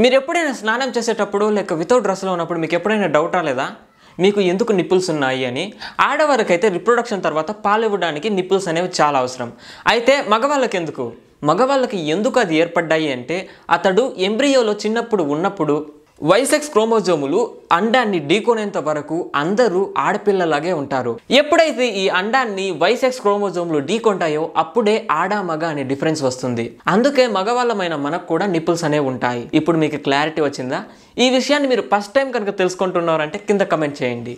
మీరు ఎప్పుడైనా స్నానం చేసేటప్పుడు లేక వితౌట్ డ్రెస్లో ఉన్నప్పుడు మీకు ఎప్పుడైనా డౌట్ రాలేదా మీకు ఎందుకు నిప్పుల్స్ ఉన్నాయి అని ఆడవారికైతే రిప్రొడక్షన్ తర్వాత పాలు ఇవ్వడానికి నిప్పుల్స్ అనేవి చాలా అవసరం అయితే మగవాళ్ళకి ఎందుకు మగవాళ్ళకి ఎందుకు అది ఏర్పడ్డాయి అంటే అతడు ఎంబ్రియోలో చిన్నప్పుడు ఉన్నప్పుడు వైసెక్స్ క్రోమోజోములు అండాన్ని ఢీకొనేంత వరకు అందరూ ఆడపిల్లలాగే ఉంటారు ఎప్పుడైతే ఈ అండాన్ని వైసెక్స్ క్రోమోజోములు ఢీకొంటాయో అప్పుడే ఆడా మగ అనే డిఫరెన్స్ వస్తుంది అందుకే మగవాళ్ళమైన మనకు కూడా నిప్పుల్స్ అనేవి ఉంటాయి ఇప్పుడు మీకు క్లారిటీ వచ్చిందా ఈ విషయాన్ని మీరు ఫస్ట్ టైం కనుక తెలుసుకుంటున్నారంటే కింద కమెంట్ చేయండి